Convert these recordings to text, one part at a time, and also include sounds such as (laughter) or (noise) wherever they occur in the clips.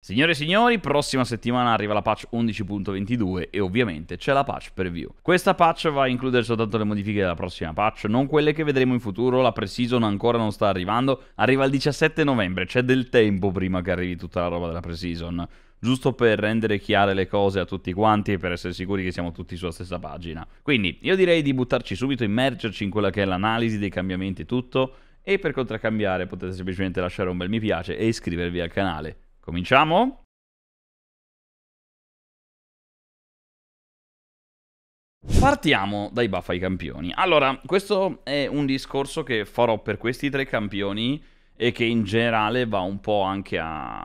Signore e signori, prossima settimana arriva la patch 11.22 e ovviamente c'è la patch preview. Questa patch va a includere soltanto le modifiche della prossima patch, non quelle che vedremo in futuro, la pre-season ancora non sta arrivando, arriva il 17 novembre, c'è del tempo prima che arrivi tutta la roba della pre-season giusto per rendere chiare le cose a tutti quanti e per essere sicuri che siamo tutti sulla stessa pagina. Quindi io direi di buttarci subito, immergerci in quella che è l'analisi dei cambiamenti e tutto, e per contraccambiare potete semplicemente lasciare un bel mi piace e iscrivervi al canale. Cominciamo? Partiamo dai buff ai campioni. Allora, questo è un discorso che farò per questi tre campioni e che in generale va un po' anche a...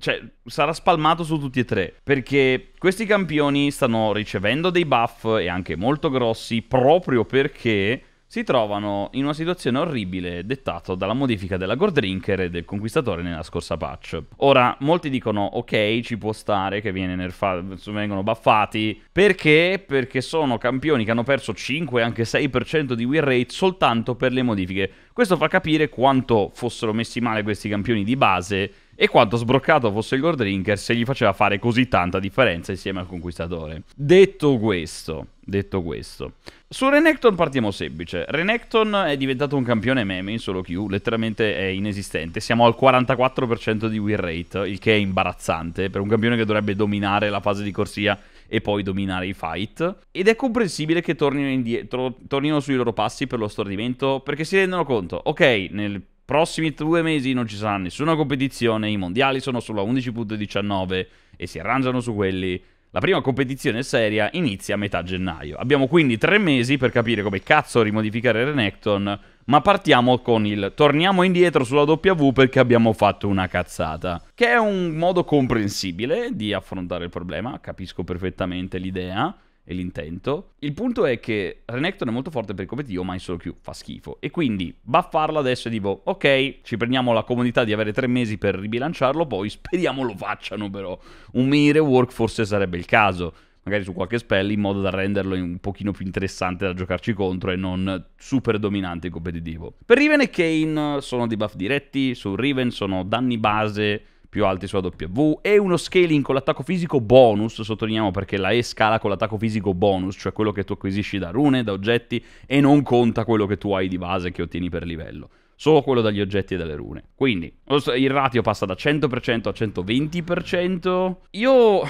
cioè sarà spalmato su tutti e tre, perché questi campioni stanno ricevendo dei buff e anche molto grossi proprio perché si trovano in una situazione orribile dettata dalla modifica della Gold Drinker e del Conquistatore nella scorsa patch. Ora, molti dicono, ok, ci può stare che nerfato, vengono buffati, perché? Perché sono campioni che hanno perso 5 anche 6% di win rate soltanto per le modifiche. Questo fa capire quanto fossero messi male questi campioni di base e quanto sbroccato fosse il goal drinker se gli faceva fare così tanta differenza insieme al conquistatore. Detto questo, detto questo. Su Renekton partiamo semplice. Renekton è diventato un campione meme in solo Q, letteralmente è inesistente. Siamo al 44% di win rate, il che è imbarazzante per un campione che dovrebbe dominare la fase di corsia e poi dominare i fight. Ed è comprensibile che tornino indietro, tornino sui loro passi per lo stordimento, perché si rendono conto, ok, nel prossimi due mesi non ci sarà nessuna competizione, i mondiali sono solo a 11.19 e si arrangiano su quelli. La prima competizione seria inizia a metà gennaio. Abbiamo quindi tre mesi per capire come cazzo rimodificare Renekton, ma partiamo con il torniamo indietro sulla W perché abbiamo fatto una cazzata. Che è un modo comprensibile di affrontare il problema, capisco perfettamente l'idea e l'intento. Il punto è che Renekton è molto forte per il competitivo, ma in solo più fa schifo. E quindi buffarlo adesso è tipo, ok, ci prendiamo la comodità di avere tre mesi per ribilanciarlo, poi speriamo lo facciano però. Un mini rework forse sarebbe il caso magari su qualche spell in modo da renderlo un pochino più interessante da giocarci contro e non super dominante e competitivo. Per Riven e Kane sono debuff diretti, su Riven sono danni base più alti sulla W e uno scaling con l'attacco fisico bonus, sottolineiamo perché la E scala con l'attacco fisico bonus, cioè quello che tu acquisisci da rune, da oggetti e non conta quello che tu hai di base che ottieni per livello solo quello dagli oggetti e dalle rune. Quindi il ratio passa da 100% a 120%. Io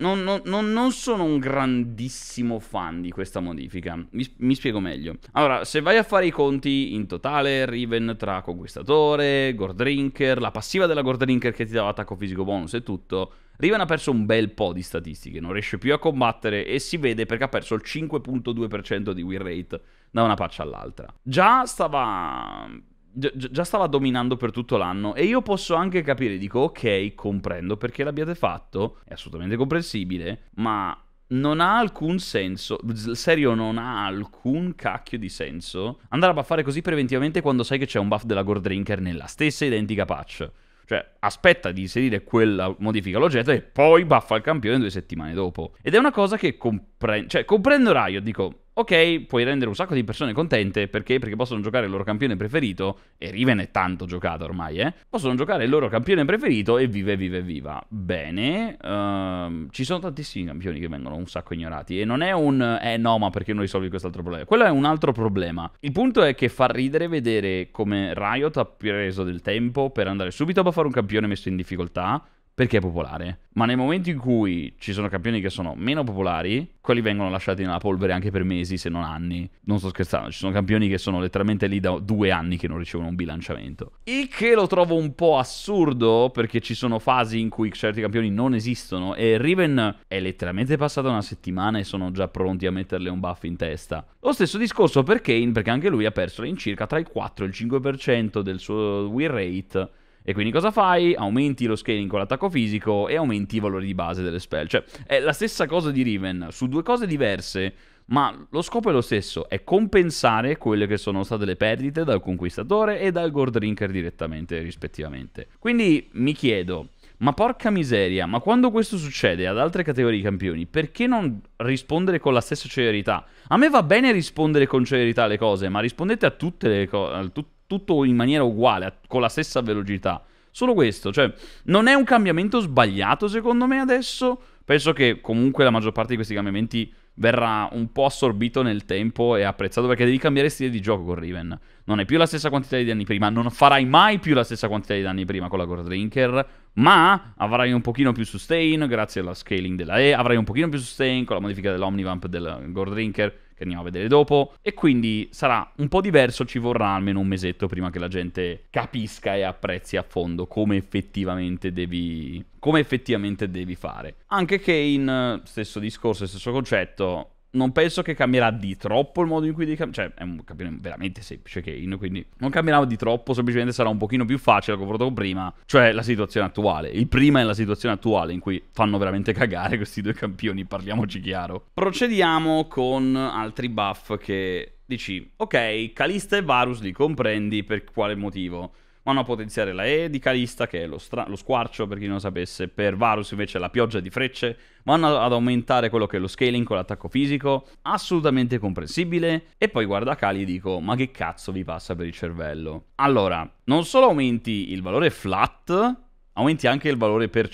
non, non, non, sono un grandissimo fan di questa modifica. Mi, mi, spiego meglio. Allora, se vai a fare i conti in totale, Riven tra Conquistatore, Gordrinker, la passiva della Gordrinker che ti dava attacco fisico bonus e tutto, Riven ha perso un bel po' di statistiche, non riesce più a combattere e si vede perché ha perso il 5.2% di win rate da una patch all'altra. Già stava già stava dominando per tutto l'anno e io posso anche capire, dico ok, comprendo perché l'abbiate fatto, è assolutamente comprensibile, ma non ha alcun senso, serio non ha alcun cacchio di senso andare a buffare così preventivamente quando sai che c'è un buff della Gore Drinker nella stessa identica patch. Cioè, aspetta di inserire quella modifica all'oggetto e poi buffa il campione due settimane dopo. Ed è una cosa che compre- cioè, comprendo Riot, dico, ok, puoi rendere un sacco di persone contente perché? perché? possono giocare il loro campione preferito, e Riven è tanto giocato ormai, eh? Possono giocare il loro campione preferito e vive, vive, viva. Bene, uh, ci sono tantissimi campioni che vengono un sacco ignorati e non è un eh no, ma perché non risolvi quest'altro problema? Quello è un altro problema. Il punto è che fa ridere vedere come Riot ha preso del tempo per andare subito a buffare un campione messo in difficoltà perché è popolare. Ma nel momento in cui ci sono campioni che sono meno popolari, quelli vengono lasciati nella polvere anche per mesi, se non anni. Non sto scherzando, ci sono campioni che sono letteralmente lì da due anni che non ricevono un bilanciamento. Il che lo trovo un po' assurdo, perché ci sono fasi in cui certi campioni non esistono e Riven è letteralmente passata una settimana e sono già pronti a metterle un buff in testa. Lo stesso discorso per Kane, perché anche lui ha perso all'incirca tra il 4 e il 5% del suo win rate e quindi cosa fai? Aumenti lo scaling con l'attacco fisico e aumenti i valori di base delle spell. Cioè, è la stessa cosa di Riven, su due cose diverse, ma lo scopo è lo stesso, è compensare quelle che sono state le perdite dal Conquistatore e dal Gold Drinker direttamente, rispettivamente. Quindi mi chiedo... Ma porca miseria, ma quando questo succede ad altre categorie di campioni, perché non rispondere con la stessa celerità? A me va bene rispondere con celerità alle cose, ma rispondete a tutte le cose tutto in maniera uguale, con la stessa velocità. Solo questo, cioè, non è un cambiamento sbagliato secondo me adesso. Penso che comunque la maggior parte di questi cambiamenti verrà un po' assorbito nel tempo e apprezzato perché devi cambiare stile di gioco con Riven. Non è più la stessa quantità di danni prima, non farai mai più la stessa quantità di danni prima con la Gore Drinker, ma avrai un pochino più sustain grazie alla scaling della E, avrai un pochino più sustain con la modifica dell'Omnivamp del Gore Drinker che andiamo a vedere dopo, e quindi sarà un po' diverso, ci vorrà almeno un mesetto prima che la gente capisca e apprezzi a fondo come effettivamente devi, come effettivamente devi fare. Anche Kane, stesso discorso, stesso concetto, non penso che cambierà di troppo il modo in cui devi cambiare. Cioè, è un campione veramente semplice, Kane, quindi non cambierà di troppo, semplicemente sarà un pochino più facile confronto con prima, cioè la situazione attuale. Il prima è la situazione attuale in cui fanno veramente cagare questi due campioni, parliamoci chiaro. Procediamo con altri buff che dici, ok, Calista e Varus li comprendi per quale motivo? vanno a potenziare la E di Calista, che è lo, stra- lo squarcio, per chi non lo sapesse, per Varus invece è la pioggia di frecce, vanno ad aumentare quello che è lo scaling con l'attacco fisico, assolutamente comprensibile, e poi guarda Kali e dico, ma che cazzo vi passa per il cervello? Allora, non solo aumenti il valore flat, aumenti anche il valore per,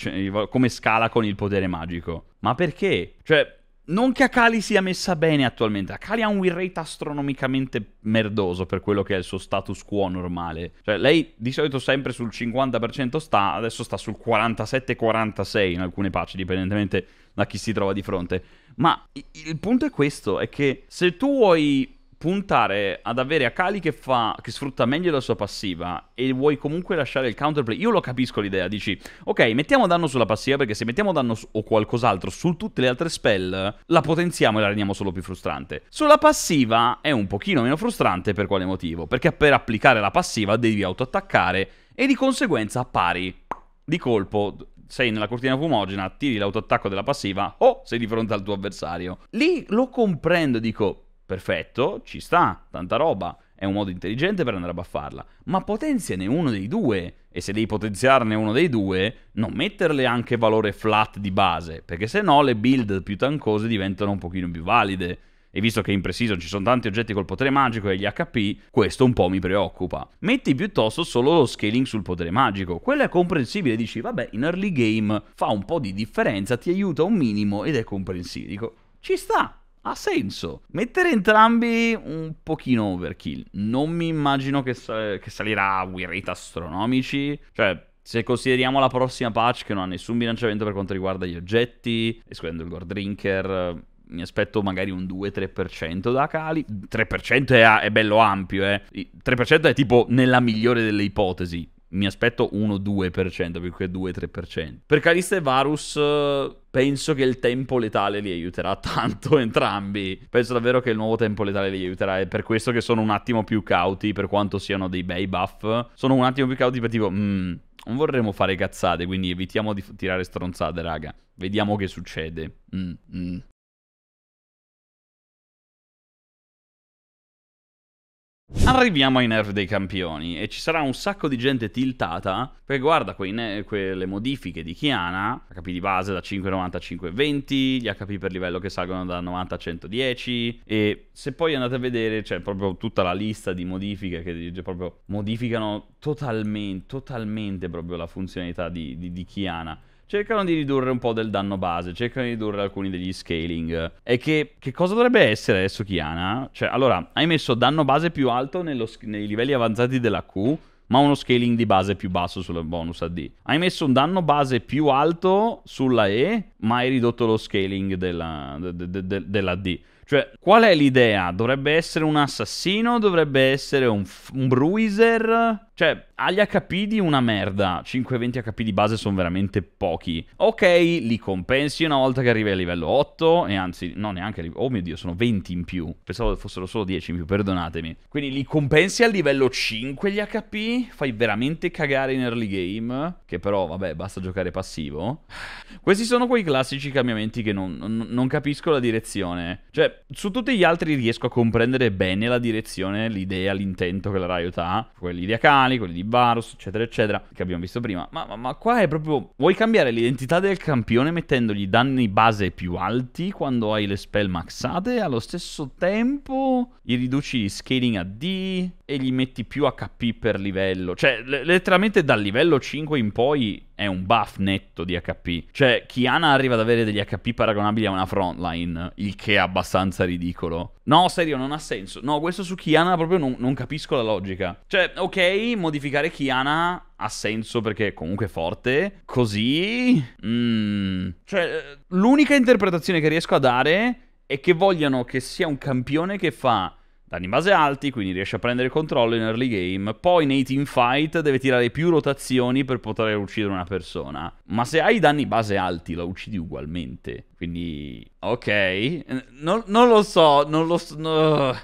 come scala con il potere magico. Ma perché? Cioè, non che Akali sia messa bene attualmente. Akali ha un win rate astronomicamente merdoso per quello che è il suo status quo normale. Cioè, lei di solito sempre sul 50% sta, adesso sta sul 47-46 in alcune patch, dipendentemente da chi si trova di fronte. Ma il punto è questo, è che se tu vuoi puntare ad avere Akali che, fa, che sfrutta meglio la sua passiva e vuoi comunque lasciare il counterplay, io lo capisco l'idea, dici ok mettiamo danno sulla passiva perché se mettiamo danno su, o qualcos'altro su tutte le altre spell la potenziamo e la rendiamo solo più frustrante. Sulla passiva è un pochino meno frustrante per quale motivo? Perché per applicare la passiva devi autoattaccare e di conseguenza pari di colpo sei nella cortina fumogena, tiri l'autoattacco della passiva o sei di fronte al tuo avversario. Lì lo comprendo, dico Perfetto, ci sta, tanta roba. È un modo intelligente per andare a baffarla. Ma potenziane uno dei due. E se devi potenziarne uno dei due, non metterle anche valore flat di base. Perché se no le build più tancose diventano un pochino più valide e visto che in Precision ci sono tanti oggetti col potere magico e gli HP, questo un po' mi preoccupa. Metti piuttosto solo lo scaling sul potere magico, quello è comprensibile, dici vabbè in early game fa un po' di differenza, ti aiuta un minimo ed è comprensibile, dico ci sta, ha senso. Mettere entrambi un pochino overkill. Non mi immagino che, sal- che salirà a win rate astronomici. Cioè, se consideriamo la prossima patch che non ha nessun bilanciamento per quanto riguarda gli oggetti, escludendo il Gore Drinker, mi aspetto magari un 2-3% da Kali. 3% è, è bello ampio, eh. 3% è tipo nella migliore delle ipotesi mi aspetto 1-2%, più che 2-3%. Per Calista e Varus eh, penso che il tempo letale li aiuterà (laughs) tanto entrambi. Penso davvero che il nuovo tempo letale li aiuterà. È per questo che sono un attimo più cauti, per quanto siano dei bei buff. Sono un attimo più cauti per tipo... Mm, non vorremmo fare cazzate, quindi evitiamo di tirare stronzate, raga. Vediamo che succede. Mm, mm. Arriviamo ai nerf dei campioni e ci sarà un sacco di gente tiltata perché guarda quelle modifiche di Kiana, HP di base da 5,90 a 5,20, gli HP per livello che salgono da 90 a 110 e se poi andate a vedere c'è cioè, proprio tutta la lista di modifiche che proprio modificano totalmente, totalmente proprio la funzionalità di, di, di Kiana cercano di ridurre un po' del danno base, cercano di ridurre alcuni degli scaling. E che, che cosa dovrebbe essere adesso Kiana? Cioè, allora, hai messo danno base più alto nello, nei livelli avanzati della Q, ma uno scaling di base più basso sulla bonus AD. Hai messo un danno base più alto sulla E, ma hai ridotto lo scaling della, de, de, de, della D. Cioè, qual è l'idea? Dovrebbe essere un assassino? Dovrebbe essere un, un bruiser? Cioè, ha gli HP di una merda. 520 HP di base sono veramente pochi. Ok, li compensi una volta che arrivi a livello 8. E anzi, no, neanche. Oh mio dio, sono 20 in più. Pensavo fossero solo 10 in più, perdonatemi. Quindi li compensi a livello 5 gli HP. Fai veramente cagare in early game. Che però, vabbè, basta giocare passivo. Questi sono quei classici cambiamenti che non, non, non capisco la direzione. Cioè, su tutti gli altri riesco a comprendere bene la direzione, l'idea, l'intento che la Riot ha. Quell'idea cane originali, quelli di Varus, eccetera, eccetera, che abbiamo visto prima. Ma, ma, ma qua è proprio... Vuoi cambiare l'identità del campione mettendogli danni base più alti quando hai le spell maxate? Allo stesso tempo gli riduci scaling a D, e gli metti più HP per livello. Cioè, letteralmente dal livello 5 in poi è un buff netto di HP. Cioè, Kiana arriva ad avere degli HP paragonabili a una frontline, il che è abbastanza ridicolo. No, serio, non ha senso. No, questo su Kiana proprio non, non capisco la logica. Cioè, ok, modificare Kiana ha senso perché comunque è forte. Così... Mm. Cioè, l'unica interpretazione che riesco a dare è che vogliano che sia un campione che fa danni base alti, quindi riesce a prendere controllo in early game. Poi nei team fight deve tirare più rotazioni per poter uccidere una persona. Ma se hai danni base alti, la uccidi ugualmente. Quindi, ok. Non, non lo so, non lo so. No.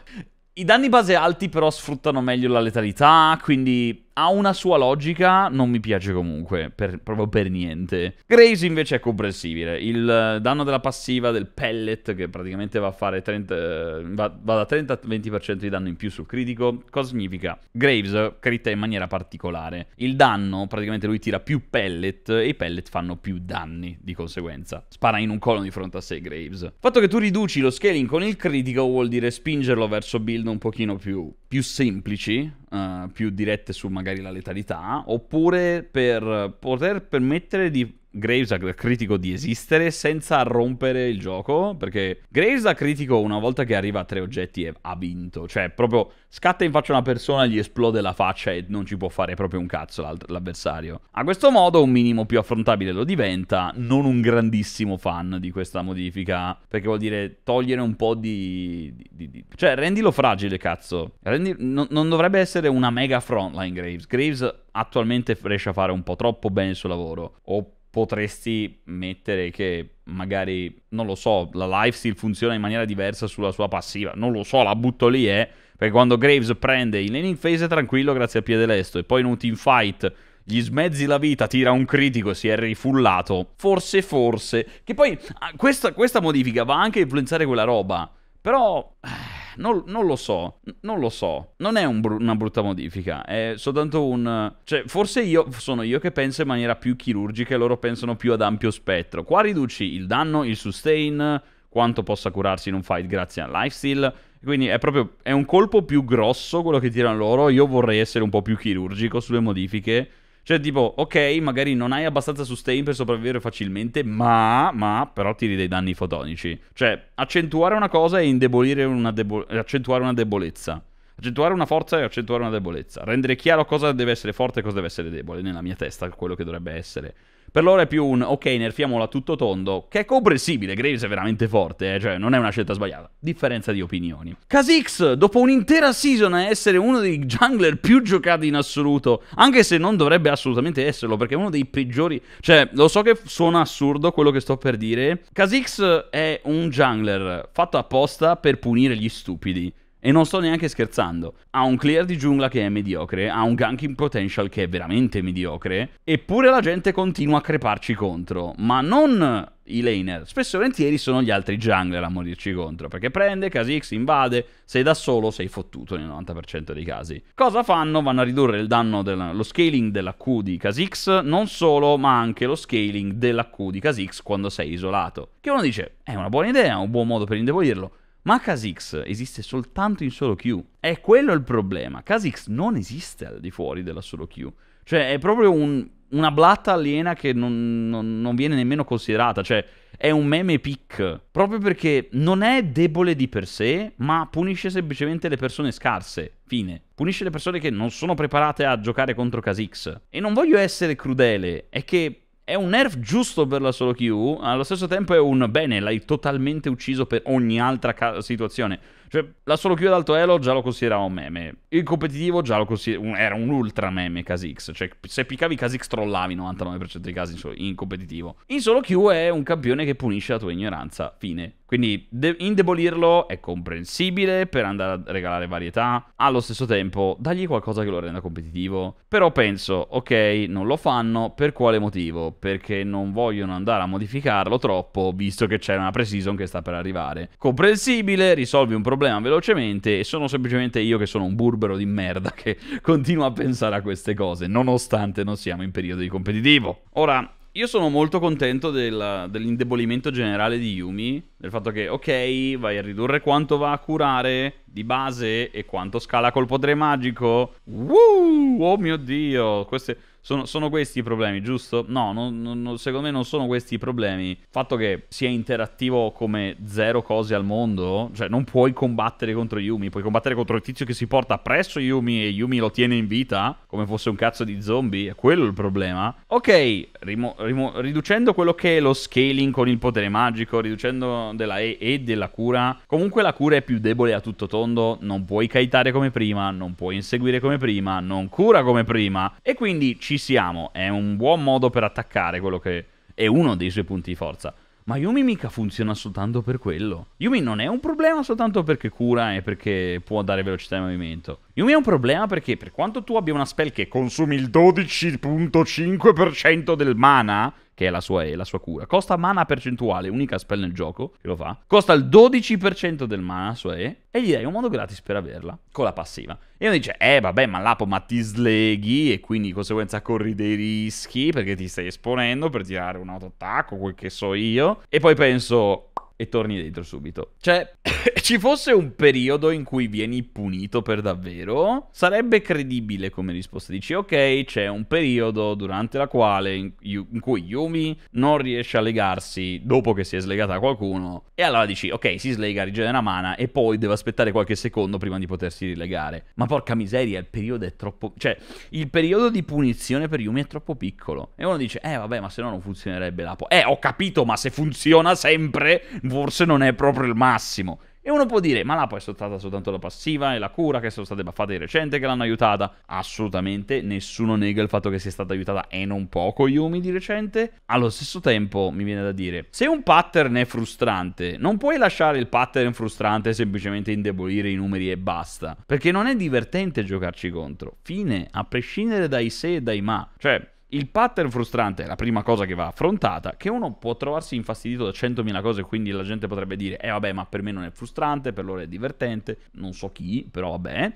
I danni base alti però sfruttano meglio la letalità, quindi ha una sua logica, non mi piace comunque, per, proprio per niente. Grace invece è comprensibile, il danno della passiva del pellet che praticamente va, 30, eh, va, va da 30 a 20% di danno in più sul critico, cosa significa? Graves critta in maniera particolare, il danno praticamente lui tira più pellet e i pellet fanno più danni di conseguenza, spara in un collo di fronte a sé Graves. Il fatto che tu riduci lo scaling con il critico vuol dire spingerlo verso build un pochino più più semplici, uh, più dirette su magari la letalità, oppure per poter permettere di Graves a critico di esistere senza rompere il gioco, perché Graves a critico una volta che arriva a tre oggetti è, ha vinto, cioè proprio scatta in faccia una persona, gli esplode la faccia e non ci può fare proprio un cazzo l'avversario. A questo modo un minimo più affrontabile lo diventa, non un grandissimo fan di questa modifica, perché vuol dire togliere un po' di... di, di... cioè rendilo fragile cazzo, Rendi... no, non dovrebbe essere una mega frontline Graves, Graves attualmente riesce a fare un po' troppo bene il suo lavoro, o potresti mettere che magari, non lo so, la lifesteal funziona in maniera diversa sulla sua passiva. Non lo so, la butto lì, eh. Perché quando Graves prende in laning phase è tranquillo grazie a piede lesto e poi in un team fight gli smezzi la vita, tira un critico, e si è rifullato. Forse, forse. Che poi ah, questa, questa modifica va anche a influenzare quella roba. Però... Eh, non, non, lo so, non lo so. Non è un br- una brutta modifica, è soltanto un... Cioè, forse io, sono io che penso in maniera più chirurgica e loro pensano più ad ampio spettro. Qua riduci il danno, il sustain, quanto possa curarsi in un fight grazie al lifesteal. Quindi è proprio è un colpo più grosso quello che tirano loro. Io vorrei essere un po' più chirurgico sulle modifiche cioè, tipo, ok, magari non hai abbastanza sustain per sopravvivere facilmente, ma, ma, però tiri dei danni fotonici. Cioè, accentuare una cosa e indebolire una, debo- accentuare una debolezza. Accentuare una forza e accentuare una debolezza. Rendere chiaro cosa deve essere forte e cosa deve essere debole nella mia testa, quello che dovrebbe essere. Per loro è più un ok, nerfiamola tutto tondo, che è comprensibile, Graves è veramente forte, eh? cioè non è una scelta sbagliata. Differenza di opinioni. Kha'Zix, dopo un'intera season a essere uno dei jungler più giocati in assoluto, anche se non dovrebbe assolutamente esserlo, perché è uno dei peggiori... Cioè, lo so che suona assurdo quello che sto per dire. Kha'Zix è un jungler fatto apposta per punire gli stupidi. E non sto neanche scherzando. Ha un clear di giungla che è mediocre, ha un ganking potential che è veramente mediocre, eppure la gente continua a creparci contro. Ma non i laner, spesso e volentieri sono gli altri jungler a morirci contro, perché prende, Kha'Zix invade, sei da solo sei fottuto nel 90% dei casi. Cosa fanno? Vanno a ridurre il danno, lo scaling della Q di Kha'Zix, non solo, ma anche lo scaling della Q di Kha'Zix quando sei isolato. Che uno dice, è una buona idea, un buon modo per indebolirlo. Ma Casix esiste soltanto in solo queue. È quello il problema. Casix non esiste al di fuori della solo queue. Cioè, è proprio un, una blatta aliena che non, non, non, viene nemmeno considerata. Cioè, è un meme pick. Proprio perché non è debole di per sé, ma punisce semplicemente le persone scarse. Fine. Punisce le persone che non sono preparate a giocare contro Kha'Zix. E non voglio essere crudele, è che è un nerf giusto per la solo Q, allo stesso tempo è un bene, l'hai totalmente ucciso per ogni altra ca- situazione. Cioè, la solo chiude ad alto elo già lo considerava un meme. Il competitivo già lo considerava... Era un ultra meme Kha'Zix. Cioè, se piccavi Kha'Zix trollavi 99% dei casi in competitivo. In solo Q è un campione che punisce la tua ignoranza. Fine. Quindi de- indebolirlo è comprensibile per andare a regalare varietà, allo stesso tempo dagli qualcosa che lo renda competitivo. Però penso, ok, non lo fanno, per quale motivo? Perché non vogliono andare a modificarlo troppo, visto che c'è una pre-season che sta per arrivare. Comprensibile, risolvi un problema problema velocemente e sono semplicemente io che sono un burbero di merda che (laughs) continua a pensare a queste cose, nonostante non siamo in periodo di competitivo. Ora, io sono molto contento del, dell'indebolimento generale di Yumi, del fatto che, ok, vai a ridurre quanto va a curare di base e quanto scala col potere magico. Woo! Oh mio Dio, queste... Sono, sono, questi i problemi, giusto? No, non, non, secondo me non sono questi i problemi. Il fatto che sia interattivo come zero cose al mondo, cioè non puoi combattere contro Yumi, puoi combattere contro il tizio che si porta presso Yumi e Yumi lo tiene in vita come fosse un cazzo di zombie, è quello il problema. Ok, rimo- rimo- riducendo quello che è lo scaling con il potere magico, riducendo della E e della cura, comunque la cura è più debole a tutto tondo, non puoi kaitare come prima, non puoi inseguire come prima, non cura come prima, e quindi ci siamo, è un buon modo per attaccare quello che è uno dei suoi punti di forza. Ma Yumi mica funziona soltanto per quello. Yumi non è un problema soltanto perché cura e perché può dare velocità di movimento. Yumi è un problema perché per quanto tu abbia una spell che consumi il 12.5% del mana, che è la sua E, la sua cura. Costa mana percentuale, unica spell nel gioco che lo fa. Costa il 12% del mana, sua cioè, E, e gli dai un modo gratis per averla, con la passiva. E uno dice, eh vabbè, ma Lapo, ma ti sleghi e quindi di conseguenza corri dei rischi perché ti stai esponendo per tirare un autoattacco, quel che so io. E poi penso, e torni dentro subito. Cioè, (coughs) ci fosse un periodo in cui vieni punito per davvero, sarebbe credibile come risposta. Dici, ok, c'è un periodo durante la quale in, in cui Yumi non riesce a legarsi dopo che si è slegata a qualcuno, e allora dici, ok, si slega, rigena una mana, e poi deve aspettare qualche secondo prima di potersi rilegare. Ma porca miseria, il periodo è troppo... Cioè, il periodo di punizione per Yumi è troppo piccolo. E uno dice, eh vabbè, ma se no non funzionerebbe la... Po- eh, ho capito, ma se funziona sempre forse non è proprio il massimo. E uno può dire, ma là poi è stata soltanto la passiva e la cura che sono state baffate di recente che l'hanno aiutata. Assolutamente, nessuno nega il fatto che sia stata aiutata e non poco Yumi di recente. Allo stesso tempo, mi viene da dire, se un pattern è frustrante, non puoi lasciare il pattern frustrante e semplicemente indebolire i numeri e basta. Perché non è divertente giocarci contro. Fine, a prescindere dai se e dai ma. Cioè, il pattern frustrante è la prima cosa che va affrontata, che uno può trovarsi infastidito da 100.000 cose, quindi la gente potrebbe dire, eh vabbè, ma per me non è frustrante, per loro è divertente, non so chi, però vabbè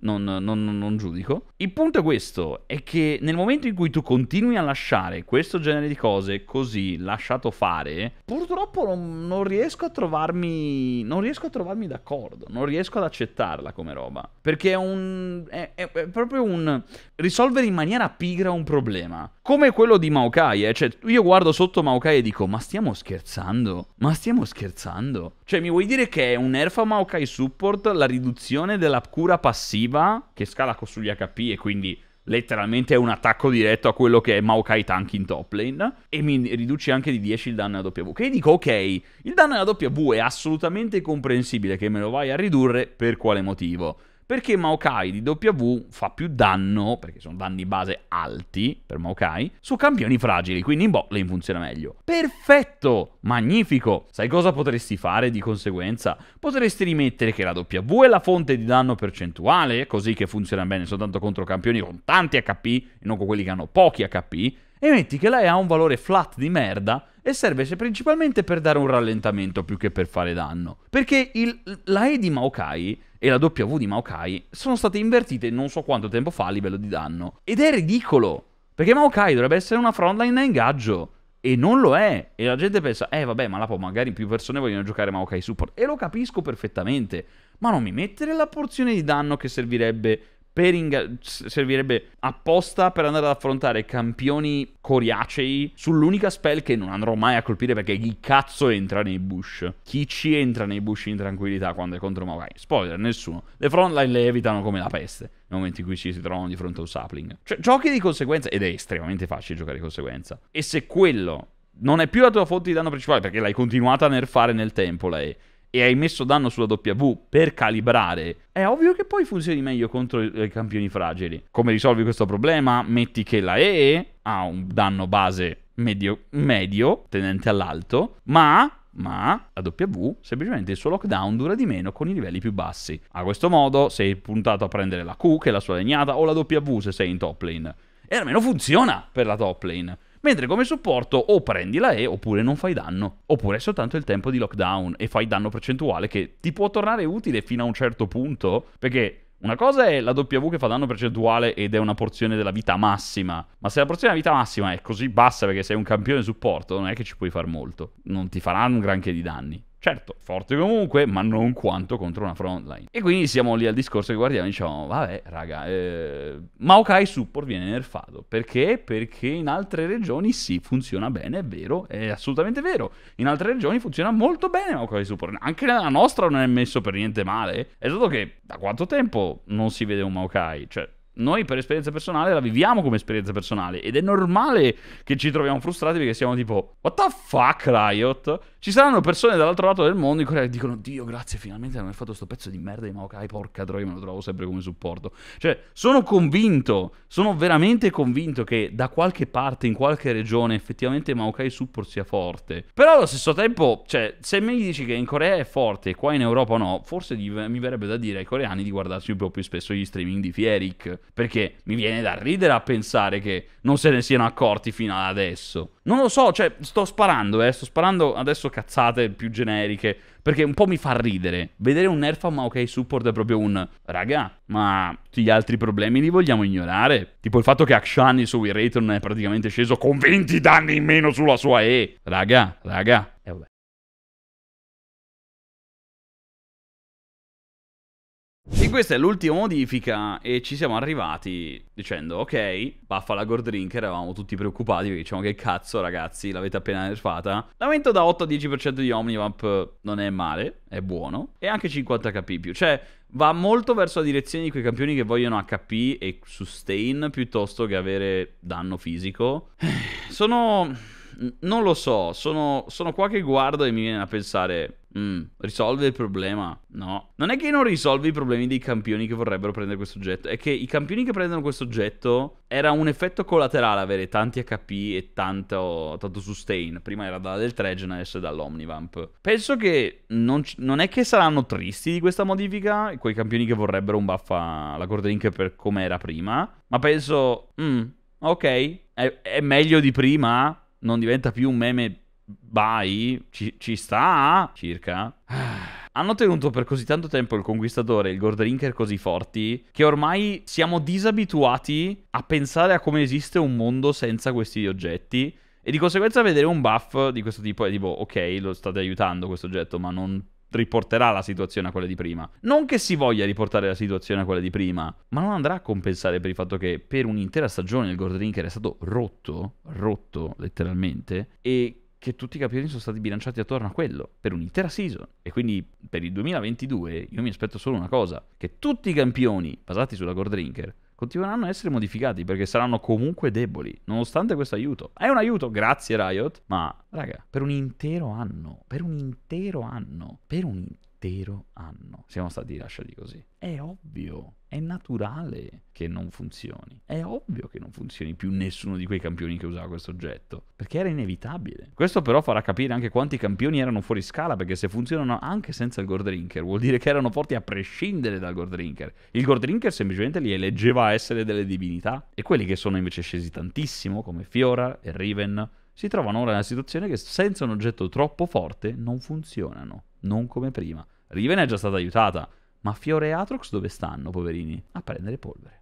non, non, non, giudico. Il punto è questo, è che nel momento in cui tu continui a lasciare questo genere di cose così lasciato fare, purtroppo non, non riesco a trovarmi, non riesco a trovarmi d'accordo, non riesco ad accettarla come roba, perché è, un, è, è, è proprio un risolvere in maniera pigra un problema, come quello di Maokai, eh? cioè io guardo sotto Maokai e dico, ma stiamo scherzando? Ma stiamo scherzando? Cioè mi vuoi dire che è un nerf a Maokai support la riduzione della cura passiva? offensiva che scala sugli HP e quindi letteralmente è un attacco diretto a quello che è Maokai Tank in top lane e mi riduce anche di 10 il danno alla W che dico ok il danno alla W è assolutamente comprensibile che me lo vai a ridurre per quale motivo perché Maokai di W fa più danno, perché sono danni base alti per Maokai, su campioni fragili, quindi in boh, lane funziona meglio. Perfetto! Magnifico! Sai cosa potresti fare di conseguenza? Potresti rimettere che la W è la fonte di danno percentuale, così che funziona bene soltanto contro campioni con tanti HP e non con quelli che hanno pochi HP, e metti che la E ha un valore flat di merda e serve principalmente per dare un rallentamento più che per fare danno. Perché il, la E di Maokai e la W di Maokai sono state invertite non so quanto tempo fa a livello di danno. Ed è ridicolo, perché Maokai dovrebbe essere una frontline da ingaggio. E non lo è. E la gente pensa, eh vabbè, ma la po- magari più persone vogliono giocare Maokai Support. E lo capisco perfettamente. Ma non mi mettere la porzione di danno che servirebbe per inga- servirebbe apposta per andare ad affrontare campioni coriacei sull'unica spell che non andrò mai a colpire perché chi cazzo entra nei bush? Chi ci entra nei bush in tranquillità quando è contro Maokai? Spoiler, nessuno. Le frontline le evitano come la peste nel momento in cui ci si trovano di fronte a un sapling. Cioè, giochi di conseguenza, ed è estremamente facile giocare di conseguenza. E se quello non è più la tua fonte di danno principale perché l'hai continuata a nerfare nel tempo, lei e hai messo danno sulla W per calibrare, è ovvio che poi funzioni meglio contro i campioni fragili. Come risolvi questo problema? Metti che la E ha un danno base medio, medio tenente all'alto, ma ma la W semplicemente il suo lockdown dura di meno con i livelli più bassi. A questo modo sei puntato a prendere la Q, che è la sua legnata, o la W se sei in top lane. E almeno funziona per la top lane. Mentre come supporto o prendi la E oppure non fai danno, oppure è soltanto il tempo di lockdown e fai danno percentuale che ti può tornare utile fino a un certo punto, perché una cosa è la W che fa danno percentuale ed è una porzione della vita massima, ma se la porzione della vita massima è così bassa perché sei un campione supporto, non è che ci puoi far molto, non ti faranno un granché di danni. Certo, forte comunque, ma non quanto contro una frontline. E quindi siamo lì al discorso che guardiamo e diciamo, vabbè, raga, eh, Maokai Support viene nerfato. Perché? Perché in altre regioni sì, funziona bene, è vero, è assolutamente vero. In altre regioni funziona molto bene Maokai Support. Anche nella nostra non è messo per niente male. È solo che da quanto tempo non si vede un Maokai? Cioè, noi per esperienza personale la viviamo come esperienza personale ed è normale che ci troviamo frustrati perché siamo tipo what the fuck Riot? Ci saranno persone dall'altro lato del mondo in Corea che dicono Dio grazie finalmente non hai fatto sto pezzo di merda di Maokai porca troia me lo trovo sempre come supporto cioè sono convinto sono veramente convinto che da qualche parte in qualche regione effettivamente Maokai support sia forte però allo stesso tempo cioè se mi dici che in Corea è forte e qua in Europa no forse mi verrebbe da dire ai coreani di guardarsi un po' più spesso gli streaming di Fieric perché mi viene da ridere a pensare che non se ne siano accorti fino ad adesso. Non lo so, cioè, sto sparando, eh. Sto sparando adesso cazzate più generiche. Perché un po' mi fa ridere. Vedere un Nerfam ok support è proprio un... Raga, ma tutti gli altri problemi li vogliamo ignorare? Tipo il fatto che Akshani su suo win è praticamente sceso con 20 danni in meno sulla sua E. Raga, raga. E eh, vabbè. E questa è l'ultima modifica e ci siamo arrivati dicendo ok, baffa la Gore Drink, eravamo tutti preoccupati perché diciamo che cazzo ragazzi, l'avete appena nerfata. L'aumento da 8 a 10% di Omnivamp non è male, è buono e anche 50 HP più, cioè va molto verso la direzione di quei campioni che vogliono HP e sustain piuttosto che avere danno fisico. (sighs) Sono non lo so, sono, sono, qua che guardo e mi viene a pensare Mm, risolve il problema? No. Non è che non risolve i problemi dei campioni che vorrebbero prendere questo oggetto, è che i campioni che prendono questo oggetto era un effetto collaterale avere tanti HP e tanto, tanto sustain. Prima era dalla del Tregen, adesso è dall'Omnivamp. Penso che non, non, è che saranno tristi di questa modifica, quei campioni che vorrebbero un buff alla Cordelink per come era prima, ma penso... Mm, ok, è, è meglio di prima, non diventa più un meme Bai ci, ci sta circa. Hanno tenuto per così tanto tempo il Conquistatore e il Gordrinker così forti che ormai siamo disabituati a pensare a come esiste un mondo senza questi oggetti. E di conseguenza vedere un buff di questo tipo è tipo, ok, lo state aiutando questo oggetto, ma non riporterà la situazione a quella di prima. Non che si voglia riportare la situazione a quella di prima, ma non andrà a compensare per il fatto che per un'intera stagione il Gordrinker è stato rotto, rotto letteralmente, e che tutti i capitoli sono stati bilanciati attorno a quello per un'intera season. E quindi per il 2022 io mi aspetto solo una cosa, che tutti i campioni basati sulla Gold Drinker continueranno a essere modificati perché saranno comunque deboli, nonostante questo aiuto. È un aiuto, grazie Riot, ma raga, per un intero anno, per un intero anno, per un intero intero anno. Siamo stati lasciati così. È ovvio, è naturale che non funzioni. È ovvio che non funzioni più nessuno di quei campioni che usava questo oggetto, perché era inevitabile. Questo però farà capire anche quanti campioni erano fuori scala, perché se funzionano anche senza il Gordrinker, vuol dire che erano forti a prescindere dal Gordrinker. Il Gordrinker semplicemente li eleggeva a essere delle divinità, e quelli che sono invece scesi tantissimo, come Fiora e Riven, si trovano ora nella situazione che senza un oggetto troppo forte non funzionano, non come prima. Riven è già stata aiutata. Ma Fiore e Atrox dove stanno, poverini? A prendere polvere.